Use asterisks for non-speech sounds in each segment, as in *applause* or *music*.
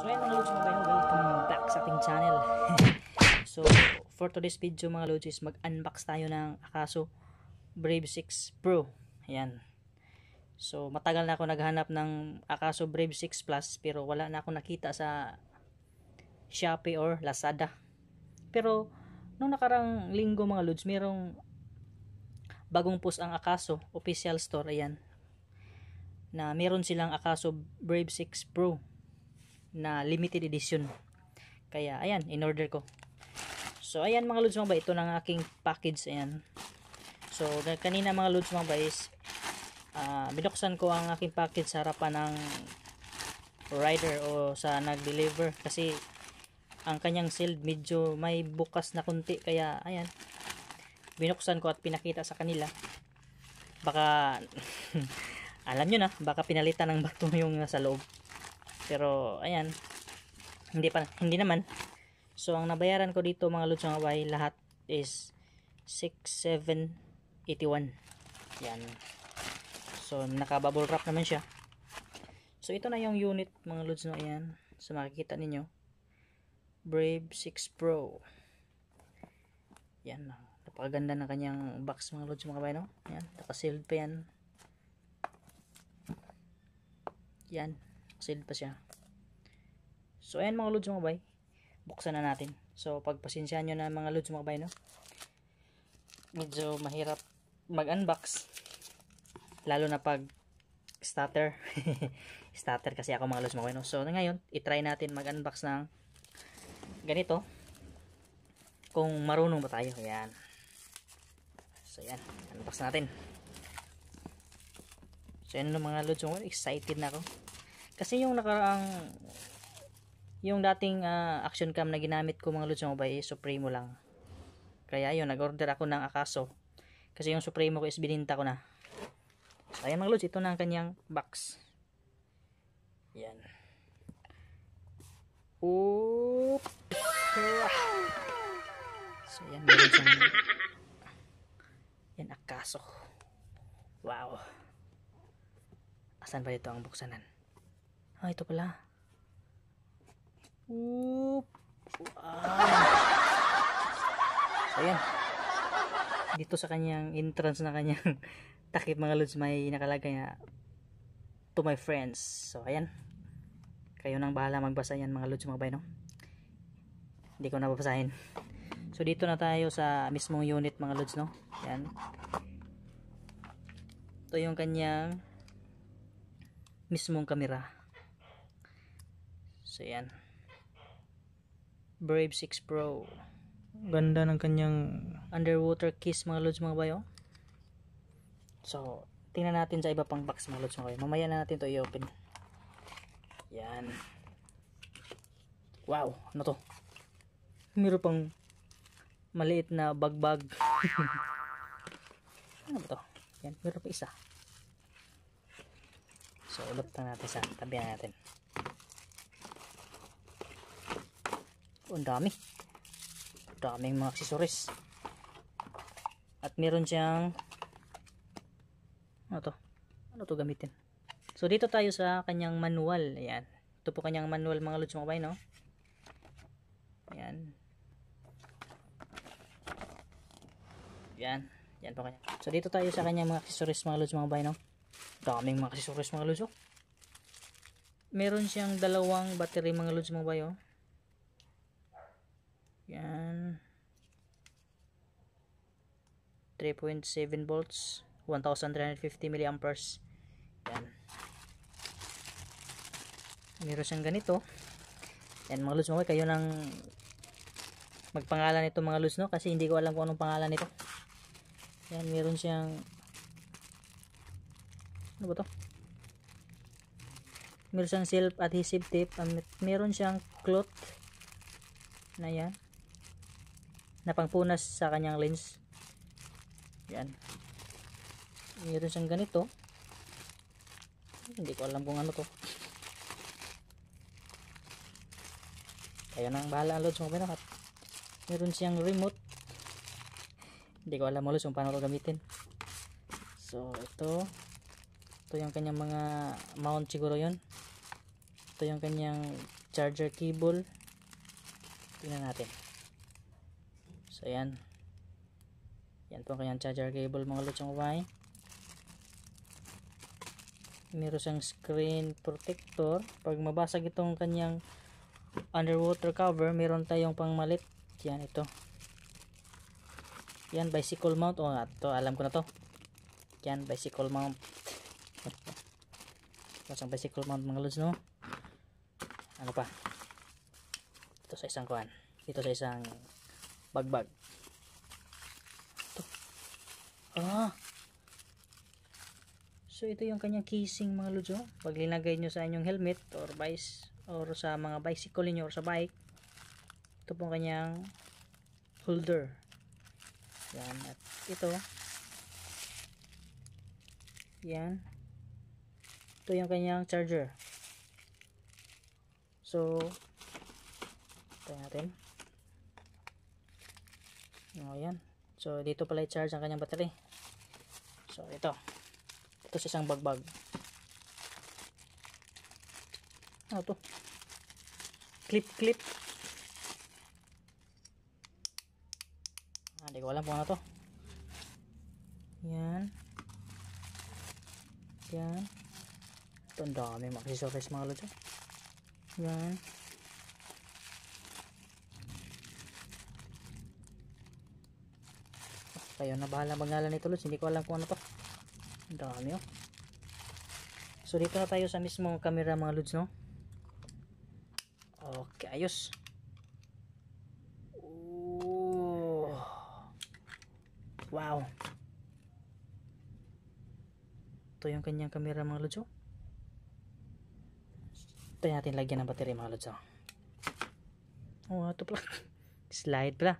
So ayun mga lods mga welcome back sa ating channel. *laughs* so for today's video mga lods is mag-unbox tayo ng Akaso Brave 6 Pro. Ayan. So matagal na ako naghanap ng Akaso Brave 6 Plus pero wala na ako nakita sa Shopee or Lazada. Pero nung nakarang linggo mga lods, merong bagong post ang Akaso official store ayan na meron silang Akaso Brave 6 Pro na limited edition. Kaya, ayan, in-order ko. So, ayan mga lods mga ba, ito ng aking package, ayan. So, kanina mga lods mga ba is, uh, binuksan ko ang aking package sa harapan ng rider o sa nag-deliver kasi ang kanyang sealed medyo may bukas na kunti kaya ayan binuksan ko at pinakita sa kanila baka *laughs* alam nyo na baka pinalitan ng bato yung nasa loob pero ayan, hindi pa hindi naman. So ang nabayaran ko dito mga lods mga bay lahat is 6781. Yan. So naka wrap naman siya. So ito na yung unit mga lods no ayan. So makikita ninyo Brave 6 Pro. Yan. Napakaganda ng kanyang box mga lods mga bay no. Yan, naka-sealed pa yan. Yan. Oxide pa siya. So, ayan mga lods mga bay. Buksan na natin. So, pagpasensyahan nyo na mga lods mga bay, no? Medyo mahirap mag-unbox. Lalo na pag starter. *laughs* starter kasi ako mga lods mga bay, no? So, ngayon, itry natin mag-unbox ng ganito. Kung marunong ba tayo. Ayan. So, ayan. Unbox natin. So, ayan mga lods mga bay. Excited na ako. Kasi yung nakaraang yung dating uh, action cam na ginamit ko mga lods mobile, eh, Supremo lang. Kaya yun, nag-order ako ng Akaso. Kasi yung Supremo ko is bininta ko na. So, ayan mga lods, ito na ang kanyang box. Yan. Oop! So, yan mga lods. Yan, Akaso. Wow. Asan ba ito ang buksanan? Ah, ito pala. Oop! Wow. Ayan. Dito sa kanyang entrance na kanyang *laughs* takip mga lods may nakalagay na to my friends. So, ayan. Kayo nang bahala magbasa yan mga lods mga bay, no? Hindi ko nababasahin. So, dito na tayo sa mismong unit mga lods, no? Ayan. Ito yung kanyang mismong kamera. So yan. Brave 6 Pro. Ganda ng kanyang underwater kiss mga lods mga bayo. So, tingnan natin sa iba pang box mga lods mga bayo. Mamaya na natin to i-open. Yan. Wow, ano to? Meron pang maliit na bagbag. *laughs* ano ba to? Yan, meron pa isa. So, ulap na natin sa tabihan natin. ang dami daming mga accessories at meron siyang ano to ano to gamitin so dito tayo sa kanyang manual ayan ito po kanyang manual mga lods mga kabay no ayan ayan ayan po kanya so dito tayo sa kanyang mga accessories mga lods mga kabay no daming mga accessories mga lods oh. meron siyang dalawang battery mga lods mga kabay oh yan. 3.7 volts. 1,350 milliamperes. Yan. Meron siyang ganito. Yan mga lods, mga kayo ng magpangalan nito mga lods, no? Kasi hindi ko alam kung anong pangalan nito. Yan, meron siyang ano ba to? Meron siyang self-adhesive tape. Um, meron siyang cloth na yan na pangpunas sa kanyang lens yan meron siyang ganito hindi ko alam kung ano to kaya nang bahala ang lods mga pinakat meron siyang remote hindi ko alam mo ulos kung paano ko gamitin so ito ito yung kanyang mga mount siguro yon ito yung kanyang charger cable tingnan natin So ayan. Yan po kayang charger cable mga lods ang kumain. Meron siyang screen protector. Pag mabasag itong kanyang underwater cover, meron tayong pangmalit. Yan ito. Yan bicycle mount. oh, ito alam ko na to. Yan bicycle mount. Pasang bicycle mount mga lods no. Ano pa? Ito sa isang kuan. Dito sa isang bagbag ito. ah so ito yung kanyang casing mga lods pag linagay nyo sa inyong helmet or bike or sa mga bicycle niyo or sa bike ito pong kanyang holder yan at ito yan ito yung kanyang charger so ito natin o, oh, ayan. So, dito pala i-charge ang kanyang battery. So, ito. Ito sa isang bagbag. Ano to? Clip-clip. Ah, di ko alam po ano to. Yan. Yan. Ito ang dami mga accessories mga lodyo. Oh. Yan. Yan. kayo na bahala maghalan nito hindi ko alam kung ano to ang dami oh so dito na tayo sa mismong camera mga lods no okay ayos Ooh. wow ito yung kanyang camera mga lods oh ito natin lagyan ng battery mga lods oh oh ito pala *laughs* slide pala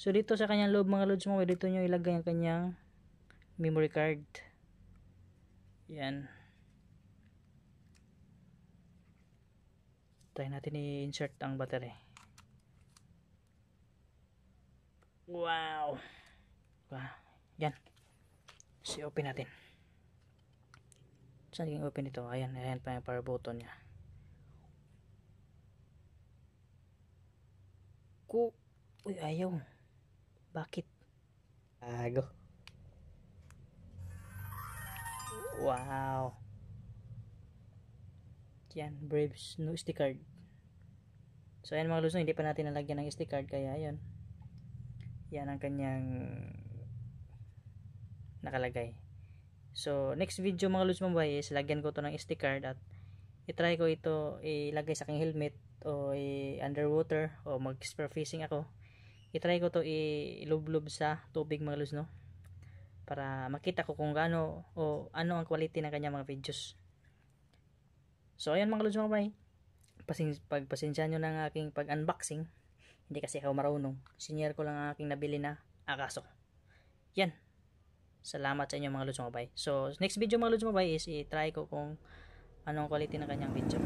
So, dito sa kanyang loob mga lods mo, dito nyo ilagay ang kanyang memory card. Yan. Try natin i-insert ang battery. Wow! Wow. Diba? Yan. Si open natin. Saan yung open ito? Ayan, ayan pa yung power button niya. Ku... Uy, ayaw. Bakit? Bago. Wow. Yan, Braves no SD card. So ayan mga lusong, hindi pa natin nalagyan ng SD card kaya yan. Yan ang kanyang nakalagay. So next video mga lusong boy is lagyan ko to ng SD card at i-try ko ito ilagay sa aking helmet o underwater o mag spearfishing ako itry ko to ilublob sa tubig mga lods no para makita ko kung gaano o ano ang quality ng kanya mga videos so ayun mga lods mga bay Pasins pagpasensya nyo ng aking pag unboxing hindi kasi ako marunong senior ko lang ang aking nabili na akaso yan salamat sa inyo mga lods mga bay so next video mga lods mga bay is itry ko kung anong quality ng kanyang video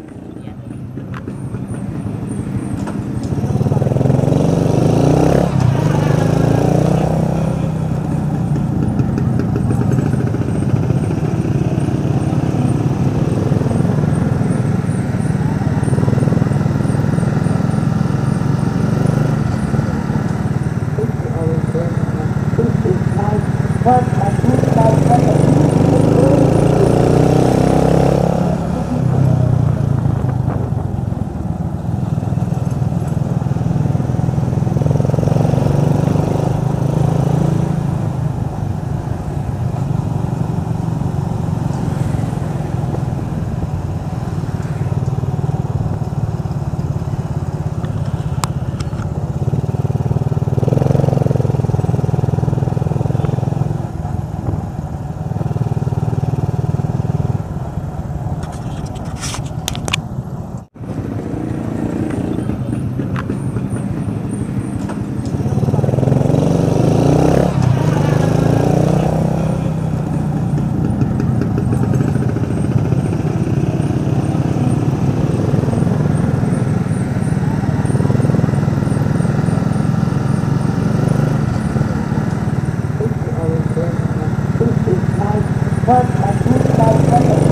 लगभग मजबूत लाख